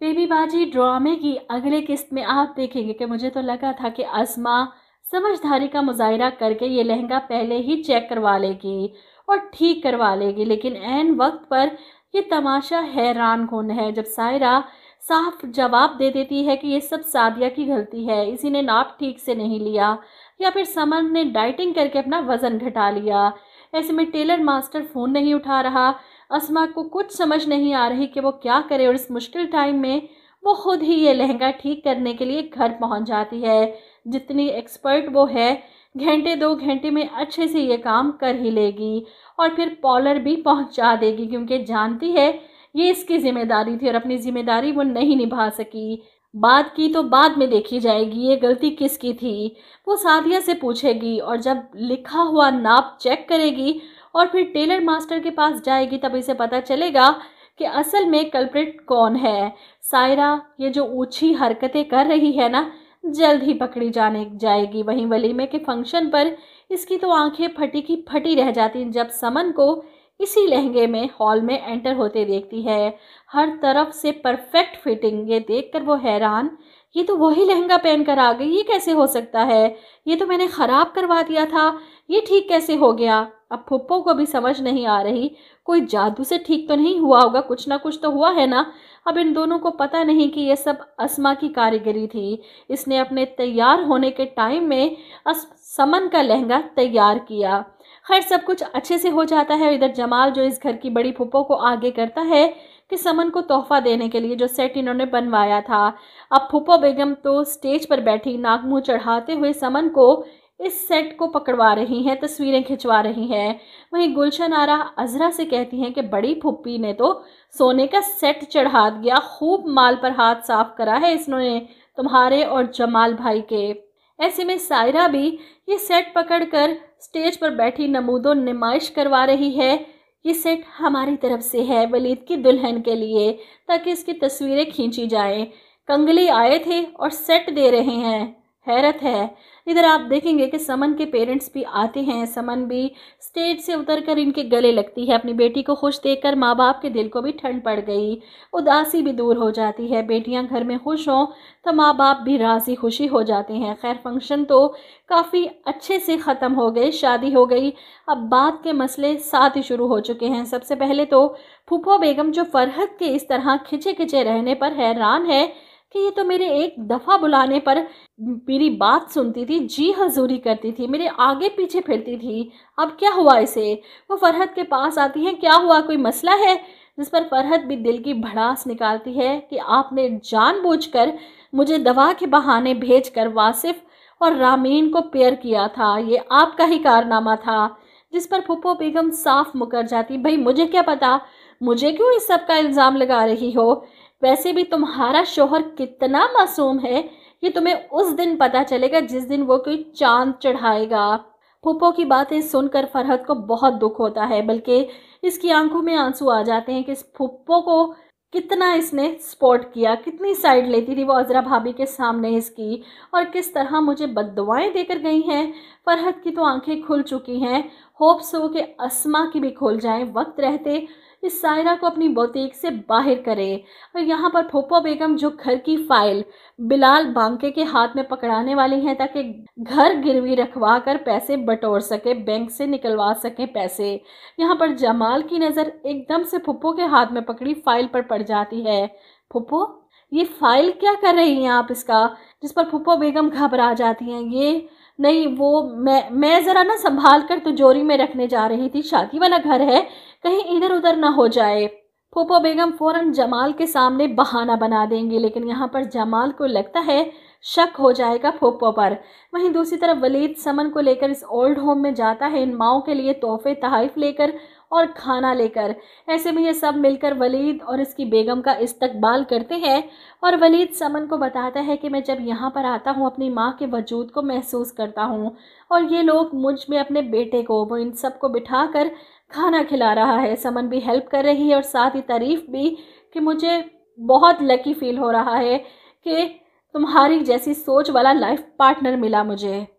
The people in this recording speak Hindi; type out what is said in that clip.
बेबीबाजी ड्रामे की अगले किस्त में आप देखेंगे कि मुझे तो लगा था कि असमा समझदारी का मुजाहरा करके ये लहंगा पहले ही चेक करवा लेगी और ठीक करवा लेगी लेकिन एन वक्त पर यह तमाशा हैरान कौन है जब सायरा साफ जवाब दे देती है कि ये सब सादिया की गलती है इसी ने नाप ठीक से नहीं लिया या फिर समन ने डाइटिंग करके अपना वज़न घटा लिया ऐसे में टेलर मास्टर फ़ोन नहीं उठा रहा असमा को कुछ समझ नहीं आ रही कि वो क्या करे और इस मुश्किल टाइम में वो खुद ही ये लहंगा ठीक करने के लिए घर पहुंच जाती है जितनी एक्सपर्ट वो है घंटे दो घंटे में अच्छे से ये काम कर ही लेगी और फिर पॉलर भी पहुंचा देगी क्योंकि जानती है ये इसकी ज़िम्मेदारी थी और अपनी ज़िम्मेदारी वो नहीं निभा सकी बात की तो बाद में देखी जाएगी ये गलती किसकी थी वो सादिया से पूछेगी और जब लिखा हुआ नाप चेक करेगी और फिर टेलर मास्टर के पास जाएगी तब इसे पता चलेगा कि असल में कल्प्रिट कौन है सायरा ये जो ऊँची हरकतें कर रही है ना जल्द ही पकड़ी जाने जाएगी वहीं वलीमे के फंक्शन पर इसकी तो आंखें फटी की फटी रह जाती जब समन को इसी लहंगे में हॉल में एंटर होते देखती है हर तरफ से परफेक्ट फिटिंग ये देखकर वो हैरान ये तो वही लहंगा पहन कर आ गई ये कैसे हो सकता है ये तो मैंने ख़राब करवा दिया था ये ठीक कैसे हो गया अब फुप्पो को भी समझ नहीं आ रही कोई जादू से ठीक तो नहीं हुआ होगा कुछ ना कुछ तो हुआ है ना अब इन दोनों को पता नहीं कि यह सब असमा की कारीगरी थी इसने अपने तैयार होने के टाइम में अस समन का लहंगा तैयार किया खैर सब कुछ अच्छे से हो जाता है इधर जमाल जो इस घर की बड़ी फुप्पो को आगे करता है कि समन को तोहफा देने के लिए जो सेट इन्होंने बनवाया था अब फुप्पो बेगम तो स्टेज पर बैठी नाक मुँह चढ़ाते हुए समन को इस सेट को पकड़वा रही हैं तस्वीरें खिंचवा रही हैं वहीं गुलशन आरा अजरा से कहती हैं कि बड़ी फुप्पी ने तो सोने का सेट चढ़ा दिया खूब माल पर हाथ साफ करा है इसने तुम्हारे और जमाल भाई के ऐसे में सायरा भी ये सेट पकड़कर स्टेज पर बैठी नमूदो नुमाइश करवा रही है ये सेट हमारी तरफ से है वलीद की दुल्हन के लिए ताकि इसकी तस्वीरें खींची जाएं कंगली आए थे और सेट दे रहे हैं हैरत है इधर आप देखेंगे कि समन के पेरेंट्स भी आते हैं समन भी स्टेज से उतर कर इनके गले लगती है अपनी बेटी को खुश देखकर माँ बाप के दिल को भी ठंड पड़ गई उदासी भी दूर हो जाती है बेटियाँ घर में खुश हों तो माँ बाप भी राज़ी खुशी हो जाते हैं खैर फंक्शन तो काफ़ी अच्छे से ख़त्म हो गए शादी हो गई अब बात के मसले साथ ही शुरू हो चुके हैं सबसे पहले तो फूफो बेगम जो फरहत के इस तरह खिंचे खिंचे रहने पर हैरान है कि ये तो मेरे एक दफ़ा बुलाने पर मेरी बात सुनती थी जी हजूरी करती थी मेरे आगे पीछे फिरती थी अब क्या हुआ इसे वो फरहत के पास आती है क्या हुआ कोई मसला है जिस पर फरहत भी दिल की भड़ास निकालती है कि आपने जानबूझकर मुझे दवा के बहाने भेजकर वासिफ और रामीन को पेयर किया था ये आपका ही कारनामा था जिस पर फुप्पो बेगम साफ मुकर जाती भाई मुझे क्या पता मुझे क्यों इस सब का इल्ज़ाम लगा रही हो वैसे भी तुम्हारा शोहर कितना मासूम है ये तुम्हें उस दिन पता चलेगा जिस दिन वो कोई चांद चढ़ाएगा फूफो की बातें सुनकर फरहत को बहुत दुख होता है बल्कि इसकी आंखों में आंसू आ जाते हैं कि इस फुप्पो को कितना इसने सपोर्ट किया कितनी साइड लेती थी वो अजरा भाभी के सामने इसकी और किस तरह मुझे बद देकर गई हैं फरहत की तो आंखें खुल चुकी हैं होप्स हो कि असमा की भी खोल जाए वक्त रहते इस सायरा को अपनी बोतीक से बाहर करें और यहाँ पर फोपो बेगम जो घर की फाइल बिलाल बांके के हाथ में पकड़ाने वाली हैं ताकि घर गिरवी रखवा कर पैसे बटोर सके बैंक से निकलवा सके पैसे यहाँ पर जमाल की नज़र एकदम से फुप्पो के हाथ में पकड़ी फाइल पर पड़ जाती है फुप्पो ये फाइल क्या कर रही हैं आप इसका जिस पर फुप्पो बेगम घबरा जाती हैं ये नहीं वो मैं मैं ज़रा ना संभाल कर तिजोरी में रखने जा रही थी शादी वाला घर है कहीं इधर उधर ना हो जाए फोपो बेगम फ़ौरन जमाल के सामने बहाना बना देंगी लेकिन यहाँ पर जमाल को लगता है शक हो जाएगा फोपो पर वहीं दूसरी तरफ वलीद समन को लेकर इस ओल्ड होम में जाता है इन माओ के लिए तोहफे तहफ लेकर और खाना लेकर ऐसे में ये सब मिलकर वलीद और इसकी बेगम का इस्तकबाल करते हैं और वलीद समन को बताता है कि मैं जब यहाँ पर आता हूँ अपनी माँ के वजूद को महसूस करता हूँ और ये लोग मुझ में अपने बेटे को वो इन सब को बिठा कर खाना खिला रहा है समन भी हेल्प कर रही है और साथ ही तारीफ़ भी कि मुझे बहुत लकी फील हो रहा है कि तुम्हारी जैसी सोच वाला लाइफ पार्टनर मिला मुझे